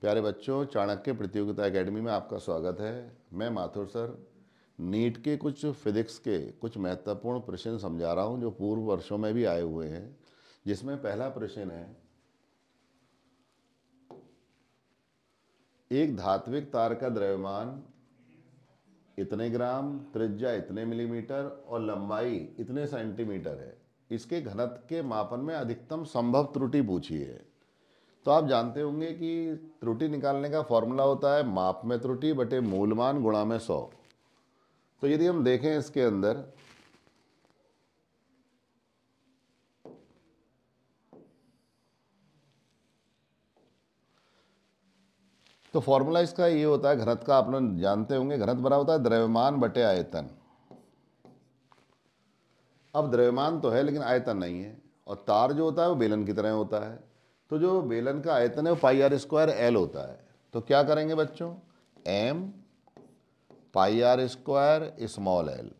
प्यारे बच्चों चाणक्य प्रतियोगिता एकेडमी में आपका स्वागत है मैं माथुर सर नीट के कुछ फिजिक्स के कुछ महत्वपूर्ण प्रश्न समझा रहा हूँ जो पूर्व वर्षों में भी आए हुए हैं जिसमें पहला प्रश्न है एक धात्विक तार का द्रव्यमान इतने ग्राम त्रिज्या इतने मिलीमीटर और लंबाई इतने सेंटीमीटर है इसके घनत्व के मापन में अधिकतम संभव त्रुटि पूछी है तो आप जानते होंगे कि त्रुटि निकालने का फॉर्मूला होता है माप में त्रुटि बटे मूलमान गुणा में सौ तो यदि हम देखें इसके अंदर तो फॉर्मूला इसका ये होता है घनत का आप लोग जानते होंगे घनत बना होता है द्रव्यमान बटे आयतन अब द्रव्यमान तो है लेकिन आयतन नहीं है और तार जो होता है वो बेलन की तरह होता है तो जो बेलन का आयतन है वो पाई आर स्क्वायर एल होता है तो क्या करेंगे बच्चों M pi R square small L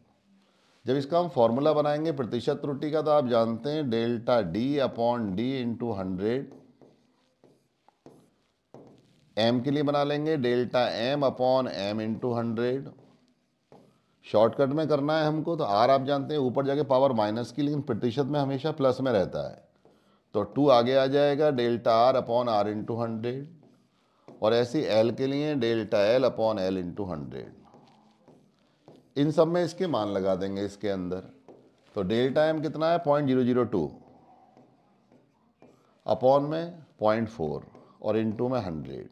जब इसका हम फॉर्मूला बनाएंगे प्रतिशत त्रुटि का तो आप जानते हैं delta D upon D into hundred M के लिए बना लेंगे delta M upon M into hundred shortcut में करना है हमको तो आर आप जानते हैं ऊपर जाके पावर माइनस की लेकिन प्रतिशत में हमेशा प्लस में रहता है तो टू आगे आ जाएगा delta R upon R into hundred और ऐसे एल के लिए delta L upon L into hundred इन सब में इसके मान लगा देंगे इसके अंदर तो डेल्टा एम कितना है point zero zero two upon में पॉइंट फोर और इंटू में hundred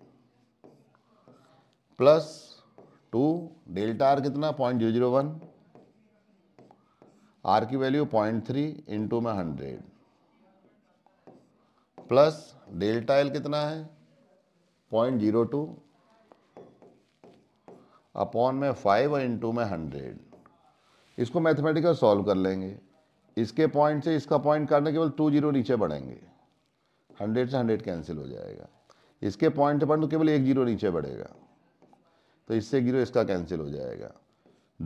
plus two delta R कितना point zero zero one R की वैल्यू पॉइंट थ्री इंटू में हंड्रेड प्लस डेल्टा एल कितना है पॉइंट जीरो टू अपॉन में फाइव और इंटू में हंड्रेड इसको मैथमेटिकल सॉल्व कर लेंगे इसके पॉइंट से इसका पॉइंट काटने के बाद टू जीरो नीचे बढ़ेंगे हंड्रेड से हंड्रेड कैंसिल हो जाएगा इसके पॉइंट से पॉइंट केवल एक जीरो नीचे बढ़ेगा तो इससे जीरो इसका कैंसिल हो जाएगा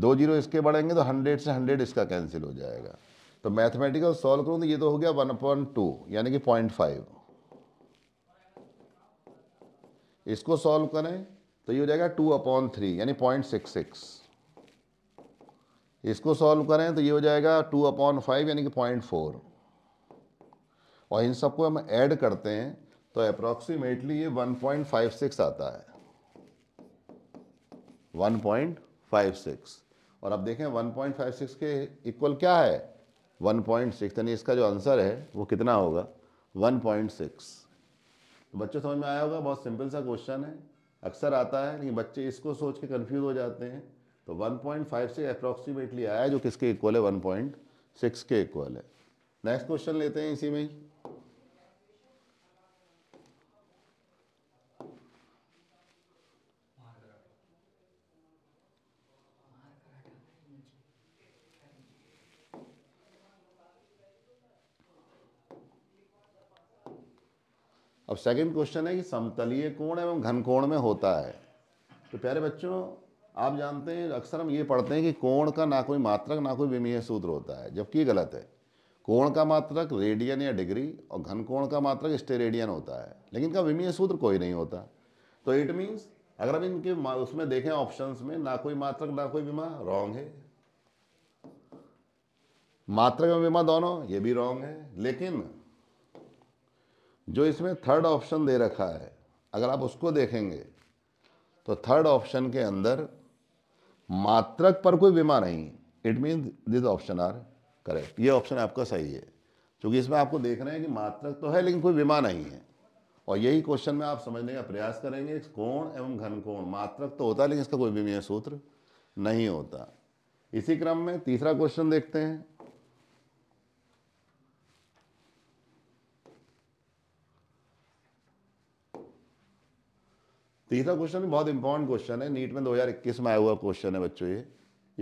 दो जीरो इसके बढ़ेंगे तो हंड्रेड से हंड्रेड इसका कैंसिल हो जाएगा तो मैथमेटिकल सॉल्व करूँ तो ये तो हो गया वन पॉइंट टू यानी कि पॉइंट फाइव इसको सॉल्व करें तो ये हो जाएगा टू अपॉन थ्री यानी पॉइंट सिक्स सिक्स इसको सॉल्व करें तो ये हो जाएगा टू अपॉन फाइव यानी कि पॉइंट फोर और इन सबको हम ऐड करते हैं तो अप्रॉक्सीमेटली ये वन पॉइंट फाइव सिक्स आता है वन पॉइंट फाइव सिक्स और अब देखें वन पॉइंट फाइव सिक्स के इक्वल क्या है वन पॉइंट सिक्स यानी इसका जो आंसर है वो कितना होगा वन पॉइंट सिक्स तो बच्चों समझ में आया होगा बहुत सिंपल सा क्वेश्चन है अक्सर आता है लेकिन बच्चे इसको सोच के कन्फ्यूज हो जाते हैं तो 1.5 से अप्रॉक्सीमेटली आया जो किसके इक्वल है 1.6 के इक्वल है नेक्स्ट क्वेश्चन लेते हैं इसी में ही अब सेकंड क्वेश्चन है कि समतलीय कोण एवं घन कोण में होता है तो प्यारे बच्चों आप जानते हैं अक्सर हम ये पढ़ते हैं कि कोण का ना कोई मात्रक ना कोई विमीय सूत्र होता है जबकि गलत है कोण का मात्रक रेडियन या डिग्री और घन कोण का मात्रक स्टेरेडियन होता है लेकिन इनका विमीय सूत्र कोई नहीं होता तो इट मीन्स अगर हम इनके उसमें देखें ऑप्शंस में ना कोई मात्रक ना कोई विमा रॉन्ग है मात्रक एवं विमा दोनों ये भी रॉन्ग है लेकिन जो इसमें थर्ड ऑप्शन दे रखा है अगर आप उसको देखेंगे तो थर्ड ऑप्शन के अंदर मात्रक पर कोई बीमा नहीं it mean this option are correct ये ऑप्शन आपका सही है क्योंकि इसमें आपको देख रहे हैं कि मात्रक तो है लेकिन कोई बीमा नहीं है और यही क्वेश्चन में आप समझने का प्रयास करेंगे कोण एवं घन कोण मात्रक तो होता है लेकिन इसका कोई बीमा सूत्र नहीं होता इसी क्रम में तीसरा क्वेश्चन देखते हैं तीसरा तो क्वेश्चन भी बहुत इंपॉर्टेंट क्वेश्चन है नीट में 2021 में आया हुआ क्वेश्चन है बच्चों ये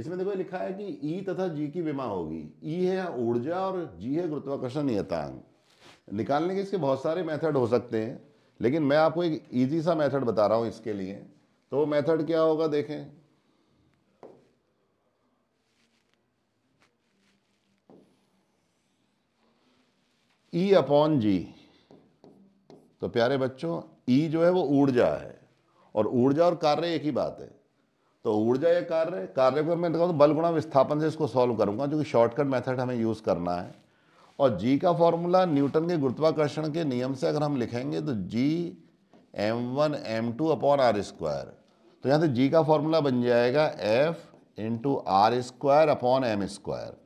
इसमें देखो लिखा है कि ई तथा जी की विमा होगी ई है ऊर्जा और जी है गुरुत्वाकर्षण नियतांक निकालने के इसके बहुत सारे मेथड हो सकते हैं लेकिन मैं आपको एक ईजी सा मेथड बता रहा हूँ इसके लिए तो मेथड क्या होगा देखें ई अपॉन जी तो प्यारे बच्चों ई e जो है वो ऊर्जा है और ऊर्जा और कार्य एक ही बात है तो ऊर्जा या कार्य कार्य को मैं कहूँ तो बल गुणा विस्थापन से इसको सॉल्व करूँगा जो कि शॉर्टकट मेथड हमें यूज़ करना है और जी का फॉर्मूला न्यूटन के गुरुत्वाकर्षण के नियम से अगर हम लिखेंगे तो G M one M two upon R square तो यहाँ से जी का फॉर्मूला बन जाएगा F into R square upon M square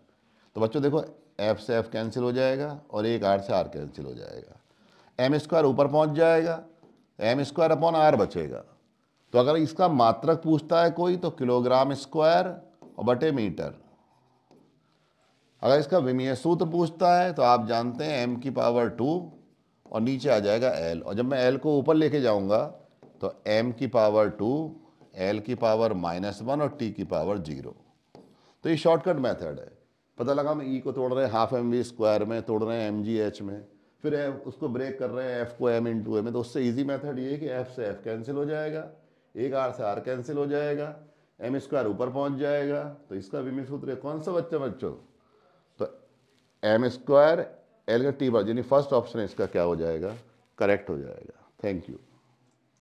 तो बच्चों देखो एफ से एफ कैंसिल हो जाएगा और एक आर से आर कैंसिल हो जाएगा एम स्क्वायर ऊपर पहुँच जाएगा एम स्क्वायर अपॉन आर बचेगा तो अगर इसका मात्रक पूछता है कोई तो किलोग्राम स्क्वायर और बटे मीटर अगर इसका विमीय सूत्र पूछता है तो आप जानते हैं एम की पावर टू और नीचे आ जाएगा एल और जब मैं एल को ऊपर लेके जाऊंगा तो एम की पावर टू एल की पावर माइनस वन और टी की पावर जीरो तो ये शॉर्टकट मेथड है पता लगा हम ई e को तोड़ रहे हैं हाफ एम वी स्क्वायर में तोड़ रहे हैं एम जी एच में फिर उसको ब्रेक कर रहे हैं एफ को एम इन टू ए में तो उससे ईजी मैथड ये है कि एफ से एफ कैंसिल हो जाएगा एक आर से आर कैंसिल हो जाएगा एम स्क्वायर ऊपर पहुंच जाएगा तो इसका विमी सूत्र है कौन सा बच्चा बच्चों तो एम स्क्वायर एल का टी बार यानी फर्स्ट ऑप्शन इसका क्या हो जाएगा करेक्ट हो जाएगा थैंक यू